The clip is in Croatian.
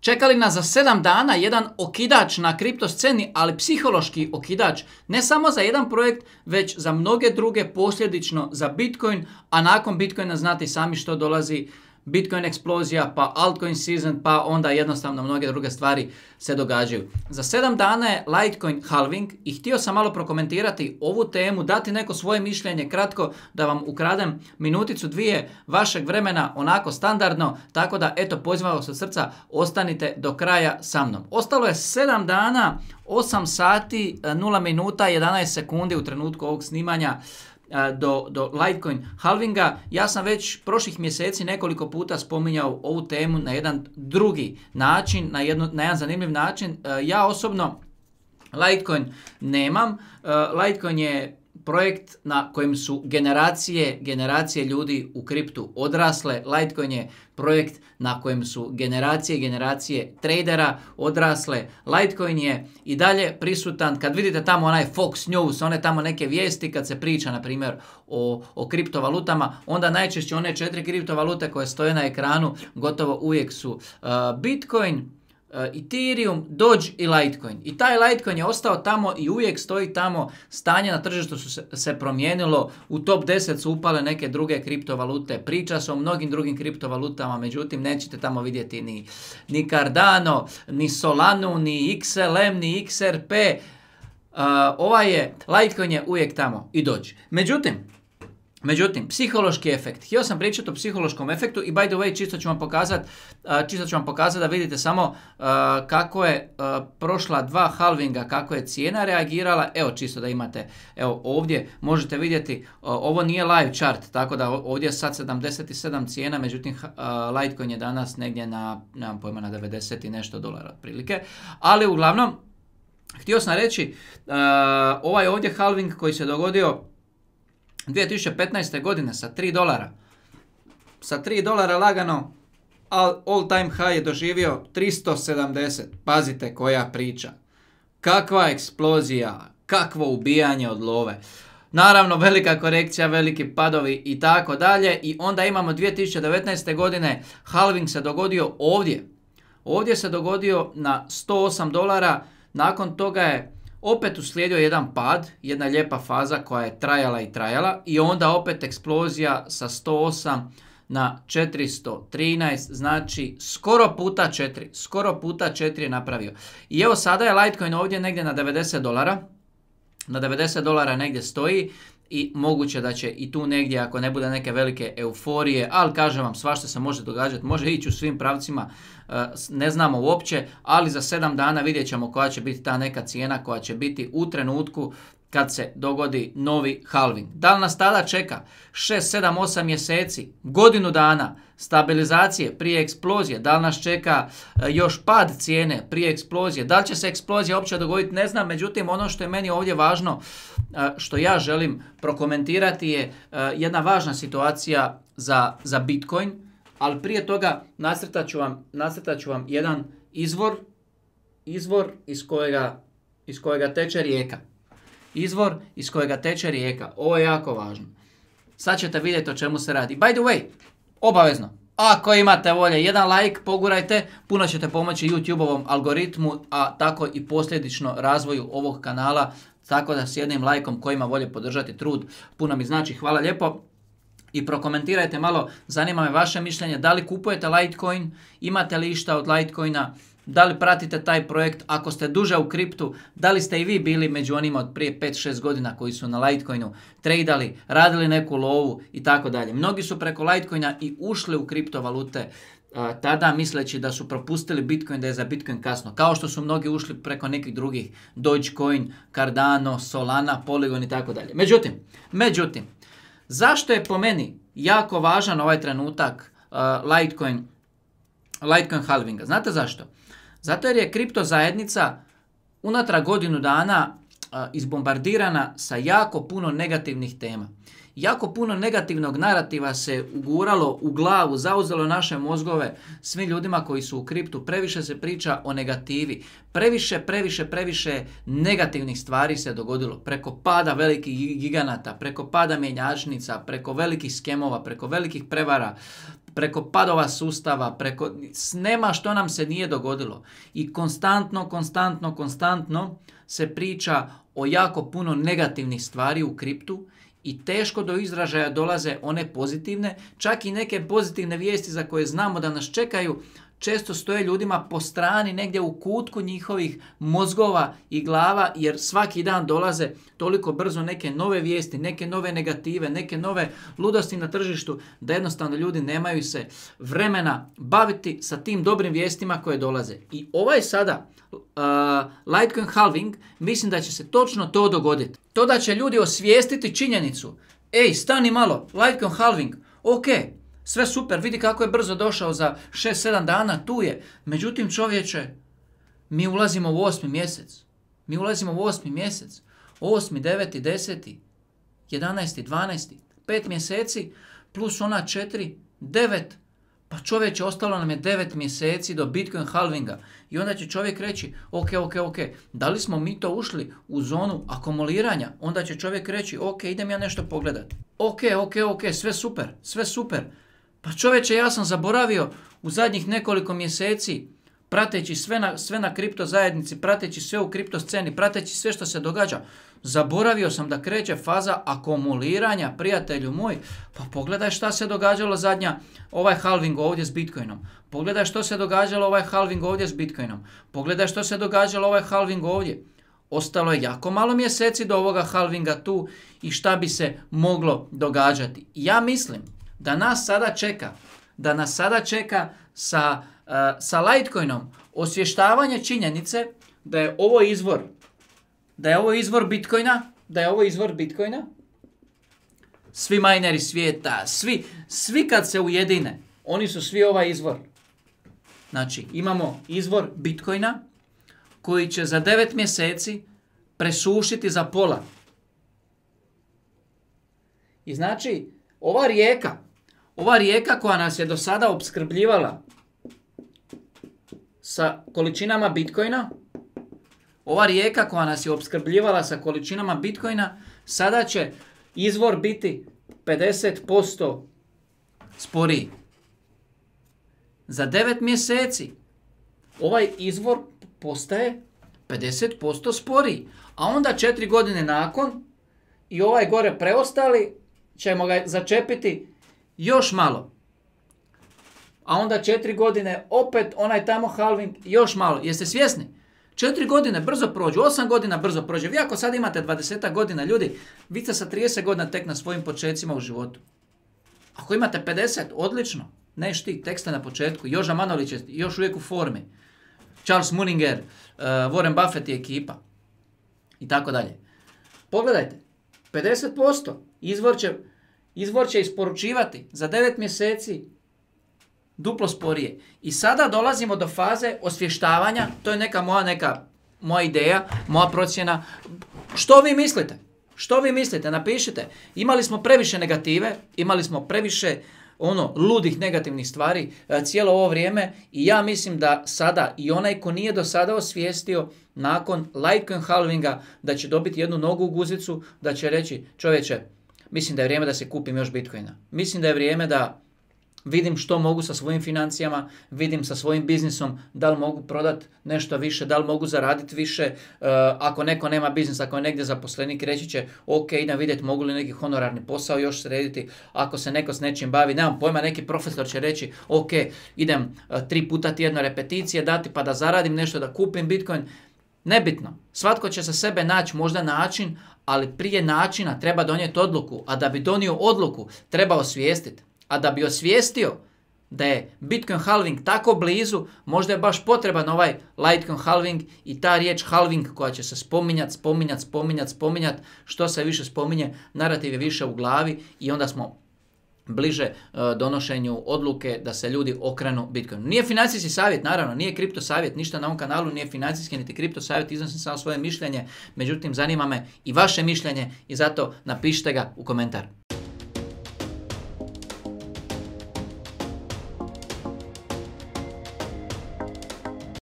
Čekali nas za sedam dana jedan okidač na kriptosceni, ali psihološki okidač. Ne samo za jedan projekt, već za mnoge druge posljedično za Bitcoin, a nakon Bitcoina znate sami što dolazi Bitcoin eksplozija, pa altcoin season, pa onda jednostavno mnoge druge stvari se događaju. Za sedam dana je Litecoin halving i htio sam malo prokomentirati ovu temu, dati neko svoje mišljenje kratko da vam ukradem minuticu dvije vašeg vremena onako standardno, tako da eto vas od srca ostanite do kraja sa mnom. Ostalo je sedam dana, 8 sati, 0 minuta, 11 sekundi u trenutku ovog snimanja. E, do, do Litecoin halvinga, ja sam već prošlih mjeseci nekoliko puta spominjao ovu temu na jedan drugi način, na, na jedan zanimljiv način. E, ja osobno Litecoin nemam, e, Litecoin je projekt na kojem su generacije, generacije ljudi u kriptu odrasle. Litecoin je projekt na kojem su generacije, generacije tradera odrasle. Litecoin je i dalje prisutan. Kad vidite tamo onaj Fox News, one tamo neke vijesti, kad se priča, na primjer, o, o kriptovalutama, onda najčešće one četiri kriptovalute koje stoje na ekranu gotovo uvijek su Bitcoin, E, Ethereum, Doge i Litecoin. I taj Litecoin je ostao tamo i uvijek stoji tamo. Stanje na tržištu su se, se promijenilo. U top 10 su upale neke druge kriptovalute. Priča se o mnogim drugim kriptovalutama, međutim nećete tamo vidjeti ni, ni Cardano, ni Solanu, ni XLM, ni XRP. Uh, e, ovaj je, Litecoin je uvijek tamo i Doge. Međutim, Međutim, psihološki efekt. Htio sam pričati o psihološkom efektu i by the way, čisto ću vam pokazati čisto ću vam pokazati da vidite samo kako je prošla dva halvinga, kako je cijena reagirala. Evo čisto da imate, evo ovdje možete vidjeti, ovo nije live chart, tako da ovdje je sad 77 cijena, međutim Litecoin je danas negdje na, nemam pojma, na 90 i nešto dolara otprilike. Ali uglavnom, htio sam reći, ovaj ovdje halving koji se dogodio 2015. godine sa 3 dolara. Sa 3 dolara lagano all time high je doživio 370. Pazite koja priča. Kakva eksplozija, kakvo ubijanje od love. Naravno velika korekcija, veliki padovi i tako dalje. I onda imamo 2019. godine halving se dogodio ovdje. Ovdje se dogodio na 108 dolara, nakon toga je opet uslijedio jedan pad, jedna lijepa faza koja je trajala i trajala i onda opet eksplozija sa 108 na 413, znači skoro puta 4, skoro puta 4 je napravio. I evo sada je Litecoin ovdje negdje na 90 dolara, na 90 dolara negdje stoji, i moguće da će i tu negdje ako ne bude neke velike euforije, ali kažem vam svašta se može događati, može ići u svim pravcima, e, ne znamo uopće, ali za sedam dana vidjet ćemo koja će biti ta neka cijena koja će biti u trenutku kad se dogodi novi halving. Da li nas tada čeka 6, 7, 8 mjeseci, godinu dana stabilizacije prije eksplozije, da li nas čeka e, još pad cijene prije eksplozije, da li će se eksplozija uopće dogoditi, ne znam, međutim ono što je meni ovdje važno, e, što ja želim prokomentirati je e, jedna važna situacija za, Bitcoin, ali prije toga nasrtaću ću vam, jedan izvor, izvor iz kojega, iz kojega teče rijeka izvor iz kojega teče rijeka. Ovo je jako važno. Sad ćete vidjeti o čemu se radi. By the way, obavezno, ako imate volje, jedan like pogurajte, puno ćete pomoći YouTube-ovom algoritmu, a tako i posljedično razvoju ovog kanala, tako da s jednim lajkom kojima volje podržati trud, puno mi znači. Hvala lijepo. I prokomentirajte malo, zanima me vaše mišljenje, da li kupujete Litecoin, imate li išta od Litecoina, da li pratite taj projekt, ako ste duže u kriptu, da li ste i vi bili među onima od prije 5-6 godina koji su na Litecoinu tradali, radili neku lovu i tako dalje. Mnogi su preko Litecoina i ušli u kriptovalute tada misleći da su propustili Bitcoin, da je za Bitcoin kasno. Kao što su mnogi ušli preko nekih drugih, Dogecoin, Cardano, Solana, Polygon i tako dalje. Međutim, međutim, zašto je po meni jako važan ovaj trenutak Litecoin, Litecoin halvinga? Znate zašto? Zato jer je kripto zajednica unatrag godinu dana izbombardirana sa jako puno negativnih tema. Jako puno negativnog narativa se uguralo u glavu, zauzelo naše mozgove svim ljudima koji su u kriptu. Previše se priča o negativi. Previše, previše, previše negativnih stvari se dogodilo. Preko pada velikih giganata, preko pada mjenjačnica, preko velikih skemova, preko velikih prevara, preko padova sustava, preko, nema što nam se nije dogodilo. I konstantno, konstantno, konstantno se priča o jako puno negativnih stvari u kriptu i teško do izražaja dolaze one pozitivne, čak i neke pozitivne vijesti za koje znamo da nas čekaju, često stoje ljudima po strani, negdje u kutku njihovih mozgova i glava, jer svaki dan dolaze toliko brzo neke nove vijesti, neke nove negative, neke nove ludosti na tržištu, da jednostavno ljudi nemaju se vremena baviti sa tim dobrim vijestima koje dolaze. I ovaj sada uh, Litecoin halving, mislim da će se točno to dogoditi. To da će ljudi osvijestiti činjenicu, ej, stani malo, Litecoin halving, ok, sve super, vidi kako je brzo došao za 6-7 dana, tu je. Međutim, čovječe, mi ulazimo u osmi mjesec. Mi ulazimo u osmi mjesec. Osmi, deveti, deseti, jedanesti, dvanesti. Pet mjeseci plus ona četiri, devet. Pa čovječe, ostalo nam je devet mjeseci do Bitcoin halvinga. I onda će čovjek reći, ok, ok, ok, da li smo mi to ušli u zonu akumuliranja? Onda će čovjek reći, ok, idem ja nešto pogledati. Ok, ok, ok, sve super, sve super. Pa čovječe, ja sam zaboravio u zadnjih nekoliko mjeseci, prateći sve na, sve na kripto zajednici, prateći sve u kripto sceni, prateći sve što se događa, zaboravio sam da kreće faza akumuliranja, prijatelju moj, pa pogledaj šta se događalo zadnja, ovaj halving ovdje s Bitcoinom, pogledaj što se događalo ovaj halving ovdje s Bitcoinom, pogledaj što se događalo ovaj halving ovdje. Ostalo je jako malo mjeseci do ovoga halvinga tu i šta bi se moglo događati. Ja mislim da nas sada čeka, da nas sada čeka sa, uh, sa Litecoinom osvještavanje činjenice da je ovo izvor, da je ovo izvor Bitcoina, da je ovo izvor Bitcoina, svi majneri svijeta, svi, svi kad se ujedine, oni su svi ovaj izvor. Znači, imamo izvor Bitcoina koji će za 9 mjeseci presušiti za pola. I znači, ova rijeka ova rijeka koja nas je do sada obskrbljivala sa količinama bitcoina, ova rijeka koja nas je obskrbljivala sa količinama bitcoina, sada će izvor biti 50% sporiji. Za 9 mjeseci ovaj izvor postaje 50% sporiji. A onda 4 godine nakon i ovaj gore preostali ćemo ga začepiti još malo. A onda četiri godine, opet onaj tamo halving, još malo. Jeste svjesni? Četiri godine brzo prođu, osam godina brzo prođu. Vi ako sad imate 20 godina, ljudi, vi ste sa 30 godina tek na svojim početcima u životu. Ako imate 50, odlično. Ne šti, tek na početku. Joža Manolić je još uvijek u formi. Charles Muninger, e, Warren Buffett i ekipa. I tako dalje. Pogledajte, 50% izvor će Izvor će isporučivati za 9 mjeseci duplo sporije. I sada dolazimo do faze osvještavanja, to je neka moja neka moja ideja, moja procjena. Što vi mislite? Što vi mislite? Napišite. Imali smo previše negative, imali smo previše ono ludih negativnih stvari e, cijelo ovo vrijeme i ja mislim da sada i onaj ko nije do sada osvijestio nakon Litecoin halvinga da će dobiti jednu nogu u guzicu, da će reći čovječe Mislim da je vrijeme da se kupim još Bitcoina. Mislim da je vrijeme da vidim što mogu sa svojim financijama, vidim sa svojim biznisom, da li mogu prodati nešto više, da li mogu zaraditi više. E, ako neko nema biznis, ako je negdje zaposlenik, reći će ok, idem vidjeti mogu li neki honorarni posao još srediti. Ako se neko s nečim bavi, nemam pojma, neki profesor će reći ok, idem e, tri puta tjedno repeticije dati pa da zaradim nešto, da kupim Bitcoin. Nebitno. Svatko će sa sebe naći možda način, ali prije načina treba donijeti odluku, a da bi donio odluku treba osvijestiti. A da bi osvijestio da je Bitcoin halving tako blizu, možda je baš potreban ovaj Litecoin halving i ta riječ halving koja će se spominjati, spominjati, spominjati, spominjat, što se više spominje, narativ je više u glavi i onda smo bliže e, donošenju odluke da se ljudi okrenu Bitcoinu. Nije financijski savjet, naravno, nije kripto savjet, ništa na ovom kanalu nije financijski niti kripto savjet, iznosim samo svoje mišljenje, međutim zanima me i vaše mišljenje i zato napišite ga u komentar.